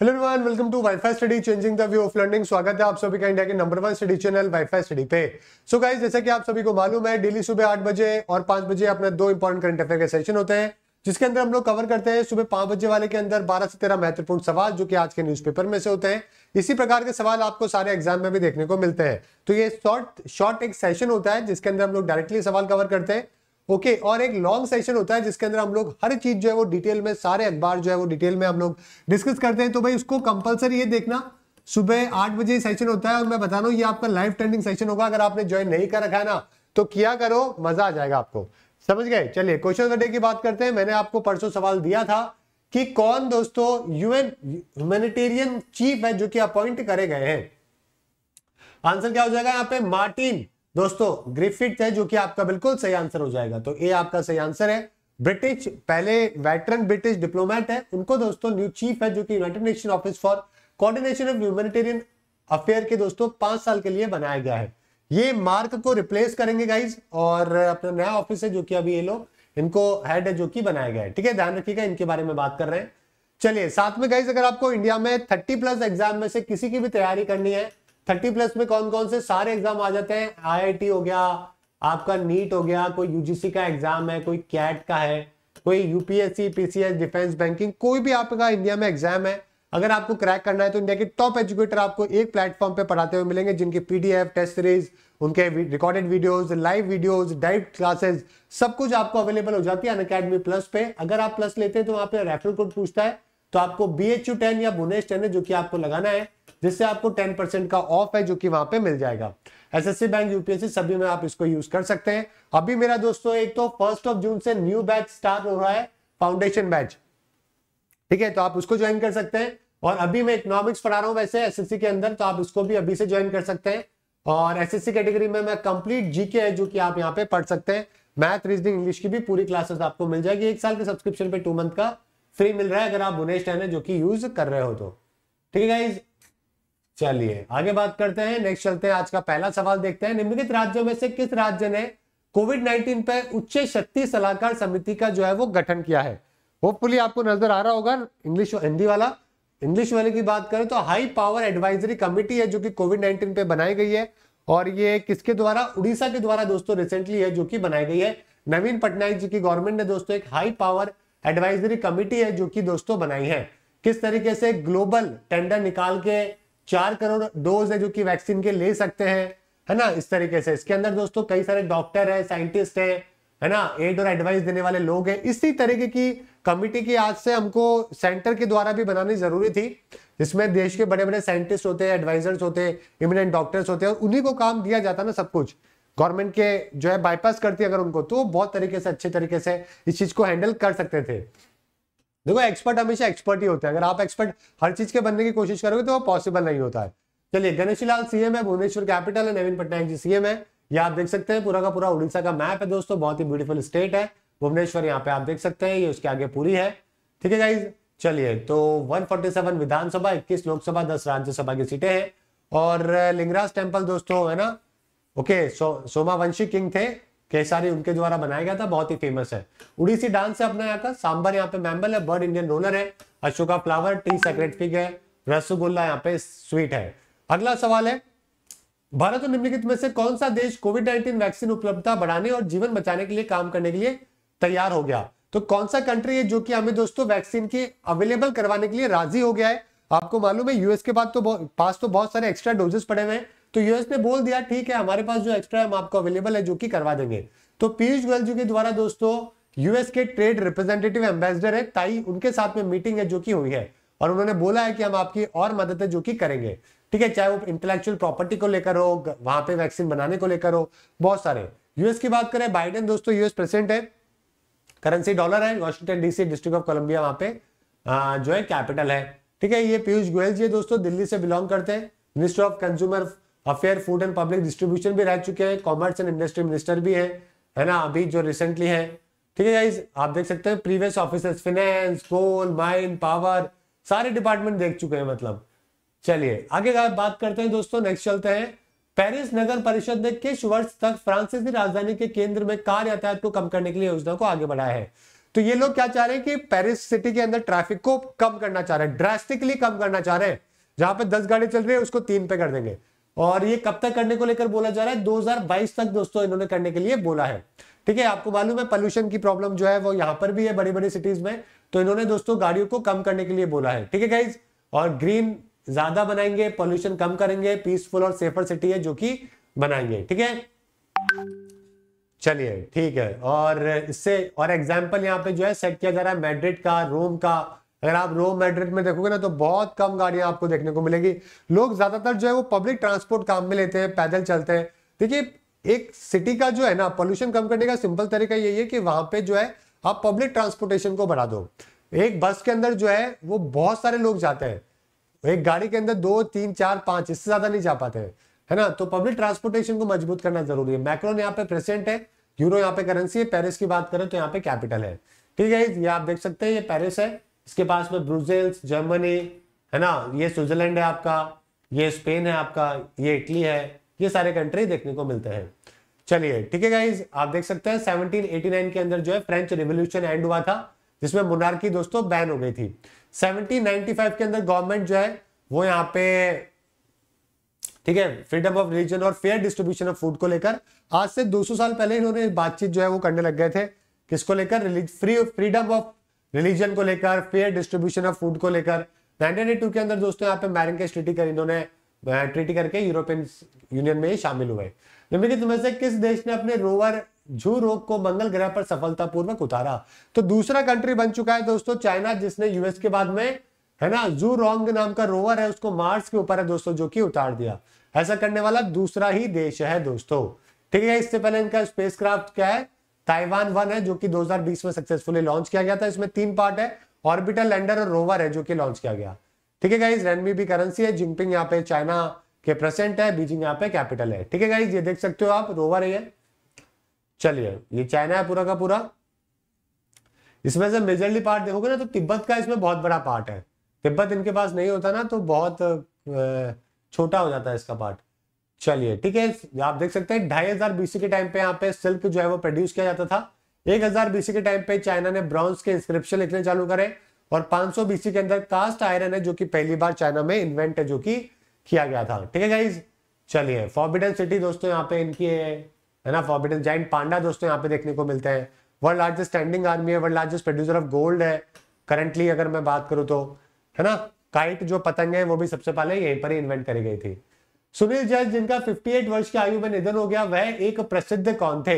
Hello everyone welcome to wifi study changing the view of learning स्वागत है आप सभी का इंडिया के number one study channel wifi study पे सो so गाइस जैसे कि आप सभी को मालूम है डेली सुबह आठ बजे और पांच बजे अपने दो इंपॉर्टेंट करंट अफेयर के सेशन होते हैं जिसके अंदर हम लोग कवर करते हैं सुबह पांच बजे वाले के अंदर बारह से तेरह महत्वपूर्ण सवाल जो कि आज के न्यूज में से होते हैं इसी प्रकार के सवाल आपको सारे एग्जाम में भी देखने को मिलते हैं तो ये शॉर्ट शॉर्ट एक सेशन होता है जिसके अंदर हम लोग डायरेक्टली सवाल कवर करते हैं ओके okay, और एक लॉन्ग सेशन होता है जिसके अंदर हम लोग हर चीज जो है वो डिटेल में सारे अखबार जो है वो डिटेल में हम लोग डिस्कस करते हैं तो भाई उसको कंपलसरी ये देखना सुबह आठ बजे सेशन होता है और मैं बता रहा हूँ ये आपका लाइव ट्रेंडिंग सेशन होगा अगर आपने ज्वाइन नहीं कर रखा है ना तो किया करो मजा आ जाएगा आपको समझ गए चलिए क्वेश्चन डे की बात करते हैं मैंने आपको परसों सवाल दिया था कि कौन दोस्तों यूएन ह्यूमेनिटेरियन चीफ है जो कि अपॉइंट करे गए हैं आंसर क्या हो जाएगा यहाँ पे मार्टिन दोस्तों ग्रिफिट है जो कि आपका बिल्कुल सही आंसर हो जाएगा तो ए आपका सही आंसर है ब्रिटिश पहले वेटरन ब्रिटिश डिप्लोमेट है उनको दोस्तों न्यू चीफ है जो कि United Nation office for coordination of humanitarian affair के दोस्तों पांच साल के लिए बनाया गया है ये मार्क को रिप्लेस करेंगे गाइज और अपना नया ऑफिस है जो कि अभी ये लोग इनको हेड है जो कि बनाया गया है ठीक है ध्यान रखिएगा इनके बारे में बात कर रहे हैं चलिए साथ में गाइज अगर आपको इंडिया में थर्टी प्लस एग्जाम में से किसी की भी तैयारी करनी है थर्टी प्लस में कौन कौन से सारे एग्जाम आ जाते हैं आई हो गया आपका नीट हो गया कोई यूजीसी का एग्जाम है कोई कैट का है कोई यूपीएससी पीसीएस डिफेंस बैंकिंग कोई भी आपका इंडिया में एग्जाम है अगर आपको क्रैक करना है तो इंडिया के टॉप एजुकेटर आपको एक प्लेटफॉर्म पे पढ़ाते हुए मिलेंगे जिनके पीडीएफ टेस्ट सीरीज उनके रिकॉर्डेड वीडियोस लाइव वीडियोस डाइट क्लासेस सब कुछ आपको अवेलेबल हो जाती है अन प्लस पे अगर आप प्लस लेते हैं तो वहां पे रेफरल कोड पूछता है तो आपको बी एच यू टेन या बुनेश टेन जो कि आपको लगाना है जिससे आपको टेन परसेंट का ऑफ है जो कि वहां पे मिल जाएगा एसएससी बैंक यूपीएससी सभी में आप इसको यूज कर सकते हैं अभी मेरा दोस्तों एक तो फर्स्ट ऑफ जून से न्यू बैच स्टार्ट हो रहा है फाउंडेशन बैच ठीक है तो आप उसको ज्वाइन कर सकते हैं और अभी मैं इकोनॉमिक्स पढ़ा रहा हूं वैसे एसएससी के अंदर तो आप उसको भी अभी से ज्वाइन कर सकते हैं और एसएससी कैटेगरी में मैं कंप्लीट जीके है जो कि आप यहाँ पे पढ़ सकते हैं मैथ रीजनिंग इंग्लिश की भी पूरी क्लासेस आपको मिल जाएगी एक साल के सब्सक्रिप्शन पे टू मंथ का फ्री मिल रहा है अगर आप बुनेश टैन है जो कि यूज कर रहे हो तो ठीक है चलिए आगे बात करते हैं नेक्स्ट चलते हैं आज का पहला सवाल देखते हैं निम्नलिखित राज्यों में से किस राज्य ने कोविड 19 पर उच्च शक्ति सलाहकार समिति का जो है वो गठन किया है होपफुली आपको नजर आ रहा होगा इंग्लिश हिंदी वाला इंग्लिश वाले की बात करें तो हाई पावर एडवाइजरी कमिटी है जो कि कोविड 19 पे बनाई गई है और ये किसके द्वारा उड़ीसा के द्वारा दोस्तों रिसेंटली है जो कि बनाई गई है नवीन पटनायक जी की गवर्नमेंट ने दोस्तों एक हाई पावर एडवाइजरी कमिटी है जो कि दोस्तों बनाई है किस तरीके से ग्लोबल टेंडर निकाल के चार करोड़ डोज है जो कि वैक्सीन के ले सकते हैं है ना इस तरीके से इसके अंदर दोस्तों कई सारे डॉक्टर है साइंटिस्ट है है ना एड और एडवाइस देने वाले लोग हैं इसी तरीके की कमिटी की आज से हमको सेंटर के द्वारा भी बनानी जरूरी थी जिसमें देश के बड़े बड़े साइंटिस्ट होते हैं एडवाइजर्स होते हैं इमिनेंट डॉक्टर्स होते हैं और उन्हीं को काम दिया जाता ना सब कुछ गवर्नमेंट के जो है बाईपास करती है अगर उनको तो बहुत तरीके से अच्छे तरीके से इस चीज को हैंडल कर सकते थे देखो एक्सपर्ट हमेशा एक्सपर्ट ही होता है अगर आप एक्सपर्ट हर चीज के बनने की कोशिश करोगे तो वो पॉसिबल नहीं होता है चलिए गणेशी लाल सीएम है भुवनेश्वर कैपिटल है नवीन पटनायक जी सीएम है ये आप देख सकते हैं पूरा का पूरा उड़ीसा का मैप है दोस्तों बहुत ही ब्यूटीफुल स्टेट है भुवनेश्वर यहाँ पे आप देख सकते हैं ये उसके आगे पूरी है ठीक है गाइज चलिए तो वन विधानसभा इक्कीस लोकसभा दस राज्यसभा की सीटें हैं और लिंगराज टेम्पल दोस्तों है ना ओके सो सोमावंशी किंग थे केसारी उनके द्वारा बनाया गया था बहुत ही फेमस है उड़ीसी डांस है अपना यहाँ का सांबर यहाँ पे मैम्बल है बर्ड इंडियन रोलर है Ashoka flower tree sacred fig है रसगुल्ला यहाँ पे स्वीट है अगला सवाल है भारत और निम्नलिखित में से कौन सा देश कोविड नाइन्टीन वैक्सीन उपलब्धता बढ़ाने और जीवन बचाने के लिए काम करने के लिए तैयार हो गया तो कौन सा कंट्री है जो कि हमें दोस्तों वैक्सीन की अवेलेबल करवाने के लिए राजी हो गया है आपको मालूम है यूएस के बाद तो पास तो बहुत सारे एक्स्ट्रा डोजेस पड़े हुए हैं तो यूएस ने बोल दिया ठीक है हमारे पास जो एक्स्ट्रा है हम आपको अवेलेबल है जो कि करवा देंगे तो पीयूष गोयल जी के द्वारा दोस्तों यूएस के ट्रेड रिप्रेजेंटेटिव एम्बेसडर है ताई उनके साथ में मीटिंग है जो की हुई है और उन्होंने बोला है कि हम आपकी और मदद जो की करेंगे ठीक है चाहे वो इंटेलेक्चुअल प्रॉपर्टी को लेकर हो वहां पे वैक्सीन बनाने को लेकर हो बहुत सारे यूएस की बात करें बाइडेन दोस्तों यूएस प्रेसिडेंट है करेंसी डॉलर है Washington DC district of Columbia वहां पे आ, जो है कैपिटल है ठीक है ये पीयूष गोयल जी दोस्तों दिल्ली से बिलोंग करते हैं minister of consumer affair food and public distribution भी रह चुके हैं कॉमर्स एंड इंडस्ट्री मिनिस्टर भी हैं है ना अभी जो रिसेंटली है ठीक है आप देख सकते हैं previous officers finance coal mine power सारे डिपार्टमेंट देख चुके हैं मतलब चलिए आगे बात करते हैं दोस्तों नेक्स्ट चलते हैं पेरिस नगर परिषद ने किस वर्ष तक फ्रांसीसी राजधानी के केंद्र में कार यातायात को कम करने के लिए योजना को आगे बढ़ाया है तो ये लोग क्या चाह रहे हैं कि पेरिस सिटी के अंदर ट्रैफिक को कम करना चाह रहे हैं ड्रास्टिकली कम करना चाह रहे हैं जहां पे दस गाड़ी चल रही है उसको तीन पे कर देंगे और ये कब तक करने को लेकर बोला जा रहा है 2022 तक दोस्तों इन्होंने करने के लिए बोला है ठीक है आपको मालूम है पॉल्यूशन की प्रॉब्लम जो है वो यहां पर भी है बड़ी बड़ी सिटीज में तो इन्होंने दोस्तों गाड़ियों को कम करने के लिए बोला है ठीक है गाइज और ग्रीन ज्यादा बनाएंगे पॉल्यूशन कम करेंगे पीसफुल और सेफर सिटी है जो कि बनाएंगे ठीक है चलिए ठीक है और इससे और एग्जाम्पल यहाँ पे जो है सेट किया जा रहा है मैड्रिड का रोम का अगर आप रोम मेड्रिड में देखोगे ना तो बहुत कम गाड़ियां आपको देखने को मिलेगी लोग ज्यादातर जो है वो पब्लिक ट्रांसपोर्ट काम में लेते हैं पैदल चलते हैं देखिए एक सिटी का जो है ना पोल्यूशन कम करने का सिंपल तरीका यही है कि वहां पे जो है आप पब्लिक ट्रांसपोर्टेशन को बढ़ा दो एक बस के अंदर जो है वो बहुत सारे लोग जाते हैं एक गाड़ी के अंदर दो तीन चार पांच इससे ज्यादा नहीं जा पाते हैं है ना तो पब्लिक ट्रांसपोर्टेशन को मजबूत करना जरूरी है मैक्रोन यहाँ पे प्रेसिडेंट है यूरो यहाँ पे करेंसी है पेरिस की बात करें तो यहाँ पे कैपिटल है ठीक है ये आप देख सकते हैं ये पेरिस है इसके पास में ब्रुजेल्स जर्मनी है ना ये स्विट्जरलैंड है आपका ये स्पेन है आपका ये इटली है ये सारे कंट्री देखने को मिलते हैं चलिए ठीक है गाइज आप देख सकते हैं 1789 के अंदर जो है फ्रेंच रिवोल्यूशन एंड हुआ था जिसमें मोनार्की दोस्तों बैन हो गई थी फाइव के अंदर गवर्नमेंट जो है वो यहाँ पे ठीक है फ्रीडम ऑफ रिलीजन और फेयर डिस्ट्रीब्यूशन ऑफ फूड को लेकर आज से 200 साल पहले इन्होंने बातचीत जो है वो करने लग गए थे किसको लेकर फ्री फ्रीडम ऑफ रिलीजन को लेकर फेयर डिस्ट्रीब्यूशन ऑफ फूड को लेकर 1982 के अंदर दोस्तों यहाँ पे मैरिंग ट्रीटी कर इन्होंने ट्रीटी करके यूरोपियन यूनियन में शामिल हुए निम्नलिखित में से किस देश ने अपने रोवर झू रोग को मंगल ग्रह पर सफलतापूर्वक उतारा तो दूसरा कंट्री बन चुका है दोस्तों चाइना जिसने यूएस के बाद में है ना जू रोंग नाम का रोवर है उसको मार्स के ऊपर है दोस्तों जो कि उतार दिया ऐसा करने वाला दूसरा ही देश है दोस्तों ठीक है इससे पहले इनका स्पेसक्राफ्ट क्या है ताइवान वन है जो कि 2020 में सक्सेसफुली लॉन्च किया गया था इसमें तीन पार्ट है ऑर्बिटल लैंडर और रोवर है जो कि लॉन्च किया गया ठीक है गाइज रेनमी भी करेंसी है जिनपिंग यहाँ पे चाइना के प्रेसेंट है बीजिंग यहाँ पे कैपिटल है ठीक है गाइज ये देख सकते हो आप रोवर है चलिए ये चाइना है पूरा का पूरा इसमें से मेजरली पार्ट देखोगे ना तो तिब्बत का इसमें बहुत बड़ा पार्ट है तिब्बत इनके पास नहीं होता ना तो बहुत छोटा हो जाता है इसका पार्ट चलिए ठीक है आप देख सकते हैं ढाई हजार बीसी के टाइम पे यहाँ पे सिल्क जो है वो प्रोड्यूस किया जाता था एक हजार बीसी के टाइम पे चाइना ने ब्रॉन्ज के इंस्क्रिप्शन लिखने चालू करे और 500 बीसी के अंदर कास्ट आयरन है जो कि पहली बार चाइना में इन्वेंट है जो कि किया गया था ठीक है चलिए फॉर्बिडन सिटी दोस्तों यहाँ पे इनकी है ना फॉर्बिडन जैंट पांडा दोस्तों यहाँ पे देखने को मिलते हैं वर्ल्ड लार्जेस्ट स्टैंडिंग आर्मी है world largest producer of gold है करंटली अगर मैं बात करूँ तो है ना काइट जो पतंग है वो भी सबसे पहले यहीं पर ही इन्वेंट करी गई थी सुनील जैन जिनका 58 वर्ष की आयु में निधन हो गया वह एक प्रसिद्ध कौन थे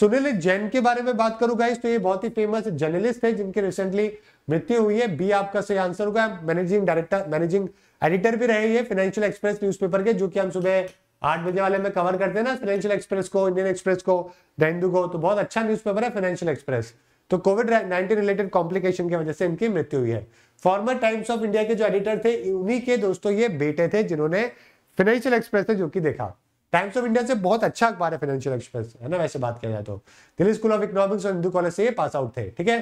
सुनील जैन के बारे में बात करूंगा इस तो ये बहुत ही फेमस जर्नलिस्ट थे जिनकी रिसेंटली मृत्यु हुई है बी आपका सही आंसर होगा मैनेजिंग डायरेक्टर मैनेजिंग एडिटर भी रहे ये फाइनेंशियल एक्सप्रेस न्यूज़पेपर के जो कि हम सुबह आठ बजे वाले में कवर करते हैं ना फाइनेंशियल एक्सप्रेस को इंडियन एक्सप्रेस को द हिंदू को तो बहुत अच्छा न्यूज है फाइनेंशियल एक्सप्रेस तो कोविड नाइनटीन रिलेटेड कॉम्प्लिकेशन की वजह से इनकी मृत्यु हुई है फॉर्मर टाइम्स ऑफ इंडिया के जो एडिटर थे उन्हीं के दोस्तों ये बेटे थे जिन्होंने फाइनेंशियल एक्सप्रेस है जो कि देखा टाइम्स ऑफ इंडिया से बहुत अच्छा अखबार है फाइनेंशियल एक्सप्रेस है ना वैसे बात किया जाए तो दिल्ली स्कूल ऑफ इकोनॉमिक्स और हिंदू कॉलेज से ये पास आउट थे ठीक है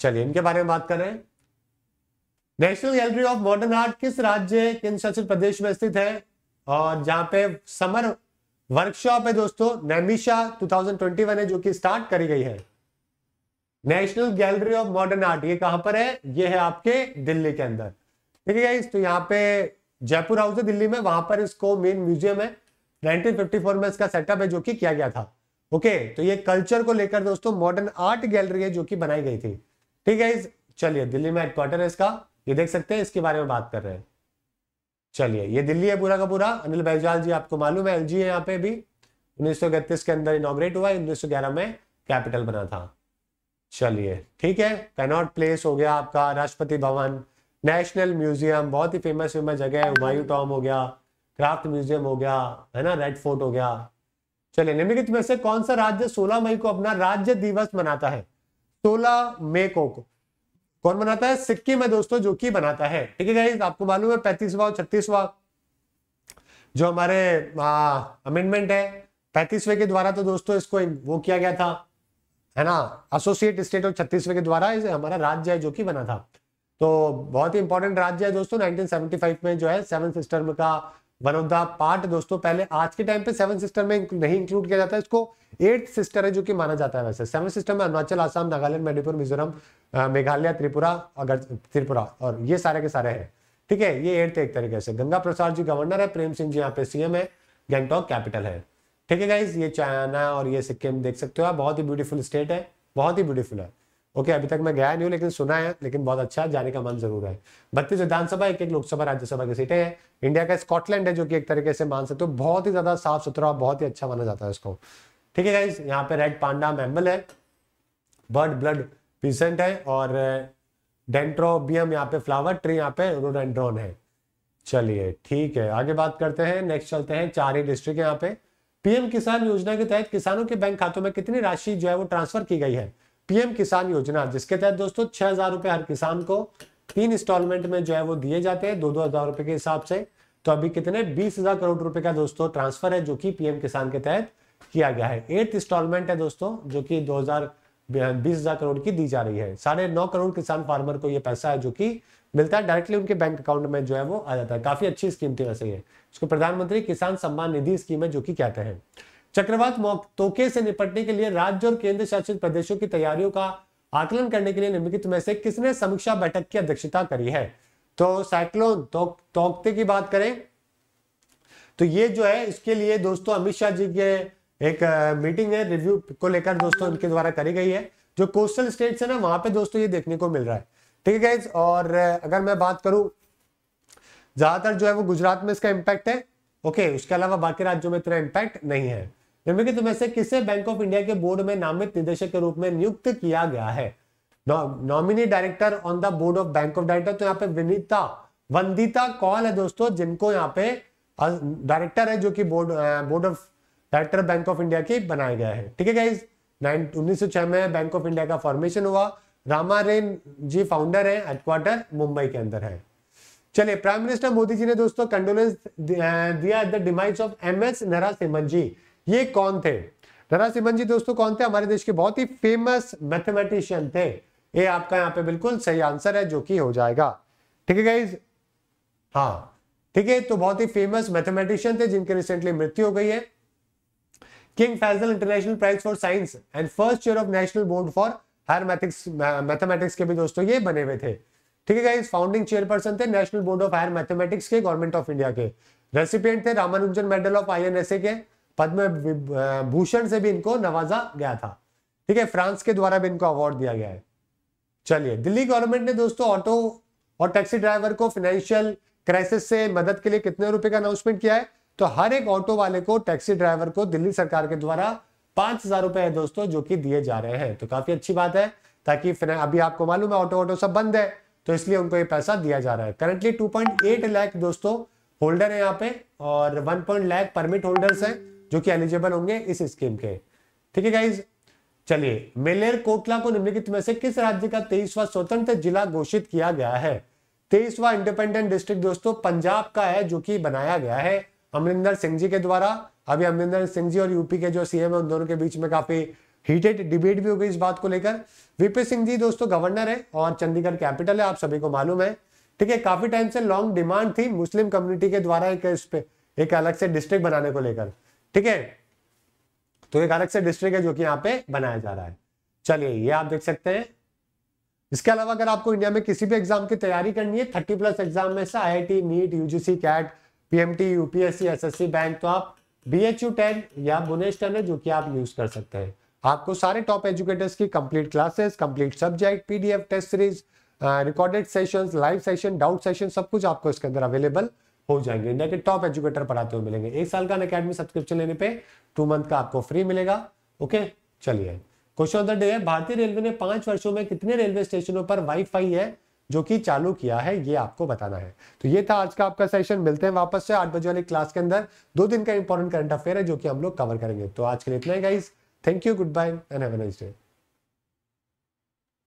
चलिए इनके बारे में बात कर रहे हैं National Gallery of Modern Art किस राज्य केंद्र शासित प्रदेश में स्थित है और जहां पे समर वर्कशॉप है दोस्तों नैमिशा 2021 है जो कि स्टार्ट करी गई है National Gallery of Modern Art ये कहां पर है ये है आपके दिल्ली के अंदर ठीक है तो यहाँ पे जयपुर हाउस है दिल्ली में वहां पर इसको मेन म्यूजियम है 1954 में इसका सेटअप है जो कि किया गया था ओके तो ये कल्चर को लेकर दोस्तों मॉडर्न आर्ट गैलरी है जो कि बनाई गई थी ठीक है चलिए दिल्ली में हेडक्वार्टर है इसका ये देख सकते हैं इसके बारे में बात कर रहे हैं चलिए ये दिल्ली है पूरा का पूरा अनिल बैजवाल जी आपको मालूम है एल है यहाँ पे भी उन्नीस के अंदर इनोग्रेट हुआ उन्नीस में कैपिटल बना था चलिए ठीक है कैनॉट प्लेस हो गया आपका राष्ट्रपति भवन नेशनल म्यूजियम बहुत ही फेमस फेमस जगह है हुमायूं हाँ। टॉम हो गया क्राफ्ट म्यूजियम हो गया है ना रेड फोर्ट हो गया चलिए निम्नलिखित में से कौन सा राज्य 16 मई को अपना राज्य दिवस मनाता है 16 मई को कौन मनाता है सिक्किम है दोस्तों जो कि बनाता है ठीक है आपको मालूम है पैंतीसवा और छत्तीसवा जो हमारे अमेंडमेंट हाँ, है पैंतीसवे के द्वारा तो दोस्तों इसको वो किया गया था है ना एसोसिएट स्टेट और छत्तीसवे के द्वारा हमारा राज्य है जो कि बना था तो बहुत ही इंपॉर्टेंट राज्य है दोस्तों 1975 में जो है सेवन सिस्टर का वन ऑफ द पार्ट दोस्तों पहले आज के टाइम पे सेवन सिस्टर में नहीं इंक्लूड किया जाता है इसको एट सिस्टर है जो कि माना जाता है वैसे सेवन सिस्टर में अरुणाचल आसाम नागालैंड मणिपुर मिजोरम मेघालय त्रिपुरा अगर त्रिपुरा और ये सारे के सारे हैं ठीक है ये एट एक तरीके से गंगा प्रसाद जी गवर्नर है प्रेम सिंह जी यहाँ पे सीएम है गैंगटॉक कैपिटल है ठीक है गाइज ये चाइना और ये सिक्किम देख सकते हो आप बहुत ही ब्यूटीफुल स्टेट है बहुत ही ब्यूटीफुल है ओके अभी तक मैं गया नहीं हूँ लेकिन सुना है लेकिन बहुत अच्छा जाने का मन जरूर है बत्तीस विधानसभा एक एक लोकसभा राज्यसभा की सीटें हैं इंडिया का स्कॉटलैंड है जो कि एक तरीके से मान सकते हो बहुत ही ज्यादा साफ सुथरा और बहुत ही अच्छा माना जाता है इसको ठीक है यहाँ पे रेड पांडा मैमल है बर्ड ब्लड पीसेंट है और डेंट्रोबियम uh, यहाँ पे फ्लावर ट्री यहाँ पे रोडेंड्रोन है चलिए ठीक है आगे बात करते हैं नेक्स्ट चलते हैं चार ही डिस्ट्रिक्ट यहाँ पे पीएम किसान योजना के तहत किसानों के बैंक खातों में कितनी राशि जो है वो ट्रांसफर की गई है पीएम किसान योजना जिसके तहत दोस्तों छह हजार रुपए हर किसान को तीन इंस्टॉलमेंट में जो है वो दिए जाते हैं दो दो हजार रुपए के हिसाब से तो अभी कितने बीस हजार करोड़ रुपए का दोस्तों ट्रांसफर है जो कि पीएम किसान के तहत किया गया है एट इंस्टॉलमेंट है दोस्तों जो कि दो हजार बीस हजार करोड़ की दी जा रही है साढ़े नौ करोड़ किसान फार्मर को यह पैसा है जो कि मिलता है डायरेक्टली उनके बैंक अकाउंट में जो है वो आ जाता है काफी अच्छी स्कीम थी वैसे ये इसको प्रधानमंत्री किसान सम्मान निधि स्कीम है जो कि कहते हैं चक्रवात मौतोके से निपटने के लिए राज्य और केंद्र शासित प्रदेशों की तैयारियों का आकलन करने के लिए निम्नलिखित में से किसने समीक्षा बैठक की अध्यक्षता करी है तो साइक्लोन तो की बात करें तो ये जो है इसके लिए दोस्तों अमित शाह जी के एक मीटिंग है रिव्यू को लेकर दोस्तों इनके द्वारा करी गई है जो कोस्टल स्टेट्स है ना वहां पे दोस्तों ये देखने को मिल रहा है ठीक है और अगर मैं बात करूं ज्यादातर जो है वो गुजरात में इसका इम्पैक्ट है ओके उसके अलावा बाकी राज्यों में इतना इम्पैक्ट नहीं है निम्नलिखित में से किसे बैंक ऑफ इंडिया के बोर्ड में नामित निदेशक के रूप में नियुक्त किया गया है nominee director on the board of bank of director तो यहाँ पे विनीता वंदिता कौल है दोस्तों जिनको यहाँ पे डायरेक्टर है जो कि board board of director bank of India की बनाया गया है ठीक है गाइज नाइन उन्नीस में बैंक ऑफ इंडिया का फॉर्मेशन हुआ रामा रेन जी फाउंडर है हेडक्वार्टर मुंबई के अंदर है चलिए प्राइम मिनिस्टर मोदी जी ने दोस्तों कंडोलेंस दिया at the demise of M S Narasimhan ji ये कौन थे नरासिमन जी दोस्तों कौन थे हमारे देश के बहुत ही फेमस मैथमेटिशियन थे ये आपका यहाँ पे बिल्कुल सही आंसर है जो कि हो जाएगा ठीक है गाइज हाँ ठीक है तो बहुत ही फेमस मैथमेटिशियन थे जिनकी रिसेंटली मृत्यु हो गई है King Faisal International Prize for Science and first year of National Board for Higher मैथिक्स मैथमेटिक्स के भी दोस्तों ये बने हुए थे ठीक है गाइज फाउंडिंग चेयरपर्सन थे National Board of Higher Mathematics के गवर्नमेंट ऑफ इंडिया के रेसिपियंट थे रामानुजन मेडल ऑफ आई के पद्म भूषण से भी इनको नवाजा गया था ठीक है फ्रांस के द्वारा भी इनको अवार्ड दिया गया है चलिए दिल्ली गवर्नमेंट ने दोस्तों ऑटो और टैक्सी ड्राइवर को फाइनेंशियल क्राइसिस से मदद के लिए कितने रुपए का अनाउंसमेंट किया है तो हर एक ऑटो वाले को टैक्सी ड्राइवर को दिल्ली सरकार के द्वारा पांच हजार रुपए है दोस्तों जो कि दिए जा रहे हैं तो काफी अच्छी बात है ताकि अभी आपको मालूम है ऑटो ऑटो सब बंद है तो इसलिए उनको ये पैसा दिया जा रहा है करंटली टू लाख दोस्तों होल्डर है यहाँ पे और वन लाख परमिट होल्डर्स है जो कि एलिजिबल होंगे इस स्कीम के ठीक है गाइज चलिए मेलेर कोटला को निम्नलिखित में से किस राज्य का तेईसवा स्वतंत्र जिला घोषित किया गया है तेईसवा इंडिपेंडेंट डिस्ट्रिक्ट दोस्तों पंजाब का है जो कि बनाया गया है अमरिंदर सिंह जी के द्वारा अभी अमरिंदर सिंह जी और यूपी के जो सीएम है उन दोनों के बीच में काफी हीटेड डिबेट भी हो गई इस बात को लेकर वीपी सिंह जी दोस्तों गवर्नर है और चंडीगढ़ कैपिटल है आप सभी को मालूम है ठीक है काफी टाइम से लॉन्ग डिमांड थी मुस्लिम कम्युनिटी के द्वारा एक एक अलग से डिस्ट्रिक्ट बनाने को लेकर ठीक है तो एक अलग से डिस्ट्रिक्ट है जो कि यहाँ पे बनाया जा रहा है चलिए ये आप देख सकते हैं इसके अलावा अगर आपको इंडिया में किसी भी एग्जाम की तैयारी करनी है थर्टी प्लस एग्जाम में से आई NEET UGC CAT PMT UPSC SSC bank तो आप बी एच यू टेन या बुनेश टेन है जो कि आप यूज कर सकते हैं आपको सारे टॉप एजुकेटर्स की complete classes complete subject PDF test series recorded sessions live session doubt session सब कुछ आपको इसके अंदर अवेलेबल हो जाएंगे इंडिया के टॉप एजुकेटर पढ़ाते हुए मिलेंगे एक साल का अकेडमी सब्सक्रिप्शन लेने पे टू मंथ का आपको फ्री मिलेगा ओके चलिए क्वेश्चन ऑफ द डे है भारतीय रेलवे ने पांच वर्षों में कितने रेलवे स्टेशनों पर वाईफाई है जो कि चालू किया है ये आपको बताना है तो ये था आज का आपका सेशन मिलते हैं वापस से आठ बजे वाली क्लास के अंदर दो दिन का इंपॉर्टेंट करंट अफेयर है जो कि हम लोग कवर करेंगे तो आज के लिए इतना ही guys thank you goodbye and have nice day